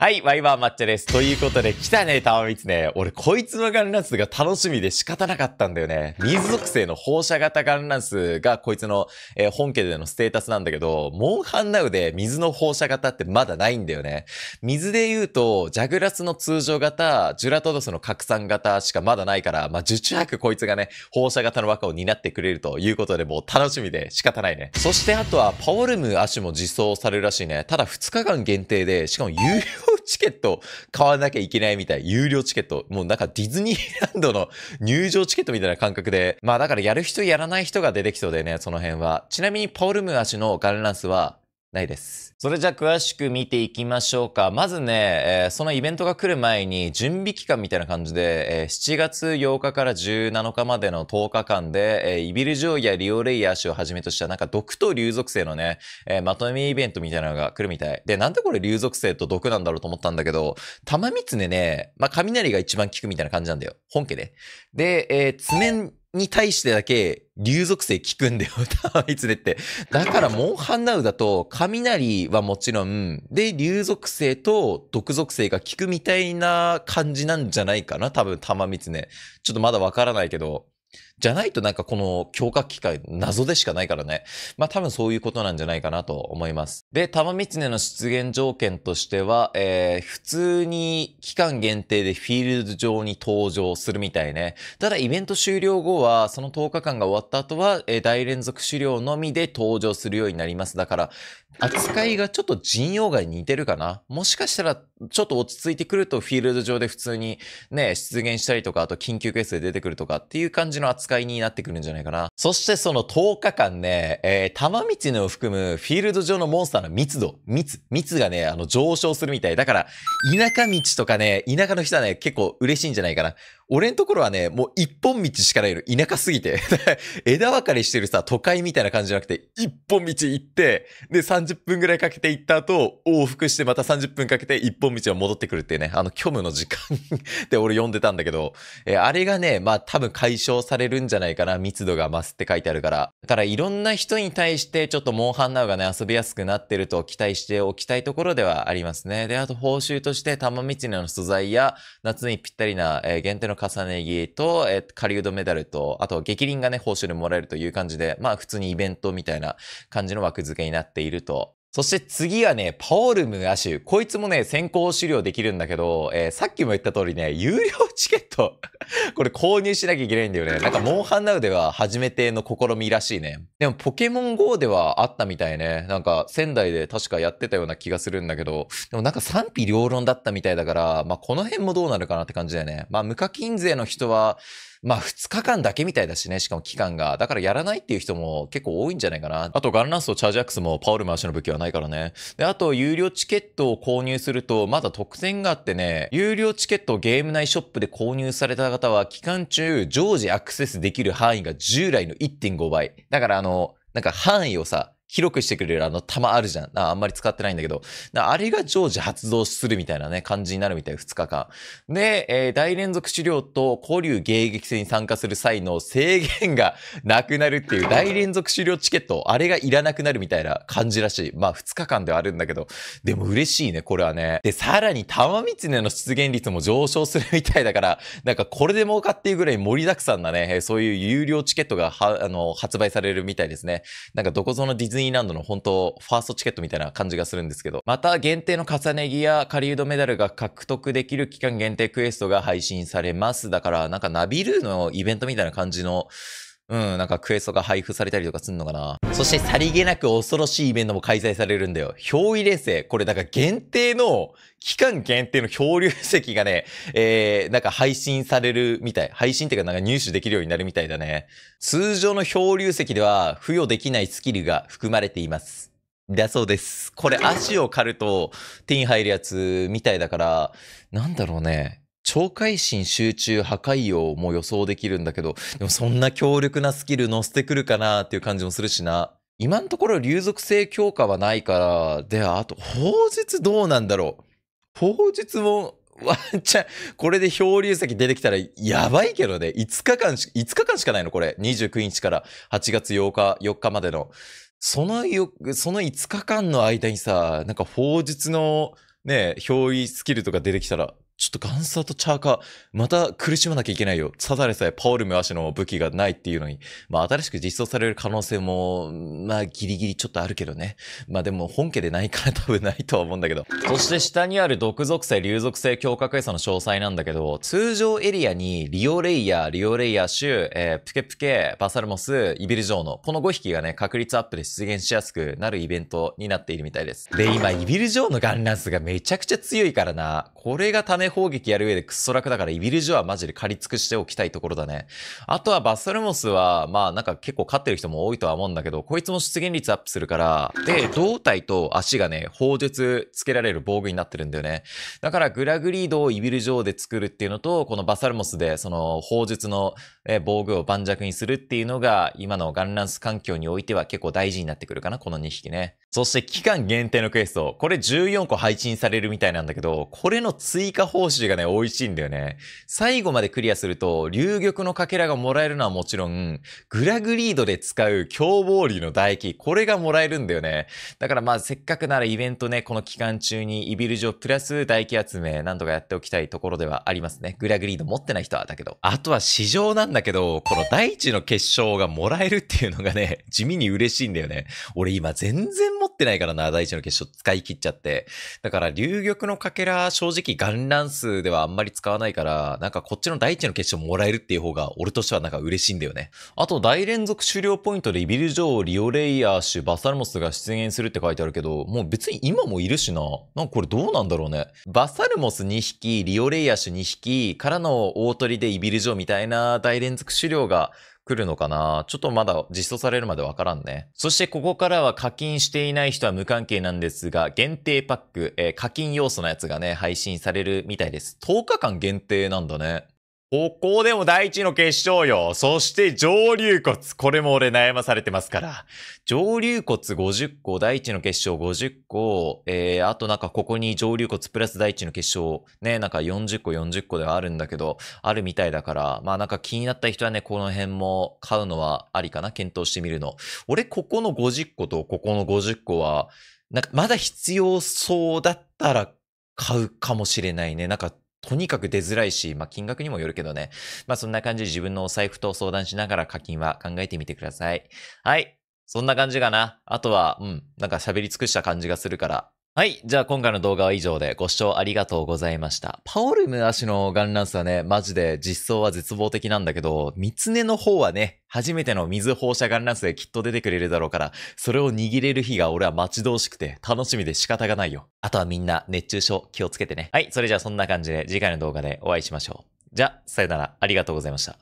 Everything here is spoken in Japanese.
はい、ワイワー抹茶です。ということで、来たね、玉光ね。俺、こいつのガンランスが楽しみで仕方なかったんだよね。水属性の放射型ガンランスが、こいつの、えー、本家でのステータスなんだけど、モンハンナウで水の放射型ってまだないんだよね。水で言うと、ジャグラスの通常型、ジュラトドスの拡散型しかまだないから、まあ、受注博こいつがね、放射型の枠を担ってくれるということで、もう楽しみで仕方ないね。そして、あとは、パオルム足も実装されるらしいね。ただ、2日間限定で、しかも有料チケット買わなきゃいけないみたい。有料チケット。もうなんかディズニーランドの入場チケットみたいな感覚で。まあだからやる人やらない人が出てきそうでね、その辺は。ちなみに、ポールムア氏のガンランスは、ないです。それじゃあ詳しく見ていきましょうか。まずね、えー、そのイベントが来る前に準備期間みたいな感じで、えー、7月8日から17日までの10日間で、えー、イビル・ジョーやリオ・レイヤー氏をはじめとしたなんか毒と竜属性のね、えー、まとめイベントみたいなのが来るみたい。で、なんでこれ竜属性と毒なんだろうと思ったんだけど、玉三つねね、まあ、雷が一番効くみたいな感じなんだよ。本家で。で、えー、爪に対してだけ、竜属性効くんだよ、あいつでって。だから、モンハンナウだと、雷はもちろん、で、竜属性と毒属性が効くみたいな感じなんじゃないかな、多分、玉三つね。ちょっとまだわからないけど。じゃないとなんかこの強化機械謎でしかないからね。まあ多分そういうことなんじゃないかなと思います。で、玉三つねの出現条件としては、えー、普通に期間限定でフィールド上に登場するみたいね。ただイベント終了後は、その10日間が終わった後は、えー、大連続狩猟のみで登場するようになります。だから、扱いがちょっと人用外に似てるかなもしかしたら、ちょっと落ち着いてくるとフィールド上で普通にね、出現したりとか、あと緊急ケースで出てくるとかっていう感じの扱いになってくるんじゃないかな。そしてその10日間ね、えー、玉道のを含むフィールド上のモンスターの密度、密、密がね、あの上昇するみたい。だから、田舎道とかね、田舎の人はね、結構嬉しいんじゃないかな。俺のところはね、もう一本道しかないの。田舎すぎて。枝分かれしてるさ、都会みたいな感じじゃなくて、一本道行って、で、30分ぐらいかけて行った後、往復してまた30分かけて一本道を戻ってくるっていうね、あの虚無の時間 って俺呼んでたんだけど、えー、あれがね、まあ多分解消されるんじゃないかな。密度が増すって書いてあるから。ただいろんな人に対して、ちょっとモンハンなウがね、遊びやすくなってると期待しておきたいところではありますね。で、あと報酬として、玉道の素材や、夏にぴったりな、えー、限定の重ね着と、えー、狩人メダルと、あと、激輪がね、報酬でもらえるという感じで、まあ、普通にイベントみたいな感じの枠付けになっているとそして次はね、パオルム亜種。こいつもね、先行資料できるんだけど、えー、さっきも言った通りね、有料チケット これ購入しなきゃいけないんだよね。なんか、モンハンナウでは初めての試みらしいね。でも、ポケモン GO ではあったみたいね。なんか、仙台で確かやってたような気がするんだけど、でもなんか賛否両論だったみたいだから、まあ、この辺もどうなるかなって感じだよね。まあ、無課金税の人は、まあ2日間だけみたいだしね、しかも期間が。だからやらないっていう人も結構多いんじゃないかな。あとガンランスとチャージアックスもパウル回しの武器はないからね。で、あと有料チケットを購入するとまだ特典があってね、有料チケットをゲーム内ショップで購入された方は期間中常時アクセスできる範囲が従来の1.5倍。だからあの、なんか範囲をさ、広くしてくれるあの弾あるじゃん。ああんまり使ってないんだけど。あれが常時発動するみたいなね、感じになるみたい、2日間。で、えー、大連続狩猟と交流迎撃戦に参加する際の制限がなくなるっていう 大連続狩猟チケット、あれがいらなくなるみたいな感じらしい。まあ2日間ではあるんだけど、でも嬉しいね、これはね。で、さらに玉光の出現率も上昇するみたいだから、なんかこれでもかっていうぐらい盛りだくさんなね、そういう有料チケットが、あの、発売されるみたいですね。なんかどこぞのディズニーズニーランドの本当、ファーストチケットみたいな感じがするんですけど、また限定の重ね着や狩人メダルが獲得できる期間限定クエストが配信されます。だから、なんかナビルーのイベントみたいな感じの、うん、なんかクエストが配布されたりとかすんのかな。そしてさりげなく恐ろしいイベントも開催されるんだよ。憑依冷静。これなんか限定の、期間限定の漂流石がね、えー、なんか配信されるみたい。配信っていうかなんか入手できるようになるみたいだね。通常の漂流石では付与できないスキルが含まれています。だそうです。これ足を狩ると手に入るやつみたいだから、なんだろうね。超会心集中破壊王も予想できるんだけど、でもそんな強力なスキル乗せてくるかなっていう感じもするしな。今のところ流属性強化はないから、で、あと、法術どうなんだろう。法術も、ワンチャン、これで漂流石出てきたらやばいけどね。5日間し、5日間しかないのこれ。29日から8月8日、4日までの。そのよ、その5日間の間にさ、なんか法術のね、憑依スキルとか出てきたらちょっとガンサーとチャーカー、また苦しまなきゃいけないよ。サザレさえパオルムアシの武器がないっていうのに、まあ新しく実装される可能性も、まあギリギリちょっとあるけどね。まあでも本家でないから 多分ないとは思うんだけど。そして下にある毒属性、竜属性、強化エサの詳細なんだけど、通常エリアにリオレイヤー、リオレイヤー、シュー、えー、プケプケ、バサルモス、イビルジョーノ。この5匹がね、確率アップで出現しやすくなるイベントになっているみたいです。で、今、イビルジョーノガンランスがめちゃくちゃ強いからな。これが種砲撃やる上でくっそ楽だから、イビルジョはマジで借り尽くしておきたいところだね。あとはバッサルモスは、まあなんか結構勝ってる人も多いとは思うんだけど、こいつも出現率アップするから、で、胴体と足がね、砲術つけられる防具になってるんだよね。だからグラグリードをイビルジョーで作るっていうのと、このバサルモスでその砲術の防具を盤石にするっていうのが、今のガンランス環境においては結構大事になってくるかな、この2匹ね。そして期間限定のクエスト。これ14個配信されるみたいなんだけど、これの追加報酬がね、美味しいんだよね。最後までクリアすると、流玉のかけらがもらえるのはもちろん、グラグリードで使う凶暴竜の唾液、これがもらえるんだよね。だからまあ、せっかくならイベントね、この期間中にイビルジョプラス唾液集め、なんとかやっておきたいところではありますね。グラグリード持ってない人はだけど。あとは市場なんだけど、この大地の結晶がもらえるっていうのがね、地味に嬉しいんだよね。俺今全然ってないからな、第一の結晶使い切っちゃって。だから、流玉のかけら、正直、ガンラン数ではあんまり使わないから、なんかこっちの第一の結晶もらえるっていう方が、俺としてはなんか嬉しいんだよね。あと、大連続終了ポイントでイビル・ジョー、リオ・レイヤーシュ、バサルモスが出現するって書いてあるけど、もう別に今もいるしな。なんかこれどうなんだろうね。バサルモス2匹、リオ・レイヤーシュ2匹からの大鳥でイビル・ジョーみたいな大連続狩猟が、来るのかなちょっとまだ実装されるまでわからんね。そしてここからは課金していない人は無関係なんですが、限定パック、えー、課金要素のやつがね、配信されるみたいです。10日間限定なんだね。ここでも第一の決勝よ。そして上流骨。これも俺悩まされてますから。上流骨50個、第一の決勝50個、えー、あとなんかここに上流骨プラス第一の決勝、ね、なんか40個40個ではあるんだけど、あるみたいだから、まあなんか気になった人はね、この辺も買うのはありかな、検討してみるの。俺、ここの50個とここの50個は、なんかまだ必要そうだったら買うかもしれないね。なんかとにかく出づらいし、まあ、金額にもよるけどね。まあ、そんな感じで自分のお財布と相談しながら課金は考えてみてください。はい。そんな感じかな。あとは、うん、なんか喋り尽くした感じがするから、はい。じゃあ今回の動画は以上でご視聴ありがとうございました。パオルム足のガンランスはね、マジで実装は絶望的なんだけど、三つ目の方はね、初めての水放射ガンランスできっと出てくれるだろうから、それを握れる日が俺は待ち遠しくて楽しみで仕方がないよ。あとはみんな熱中症気をつけてね。はい。それじゃあそんな感じで次回の動画でお会いしましょう。じゃあ、さよなら。ありがとうございました。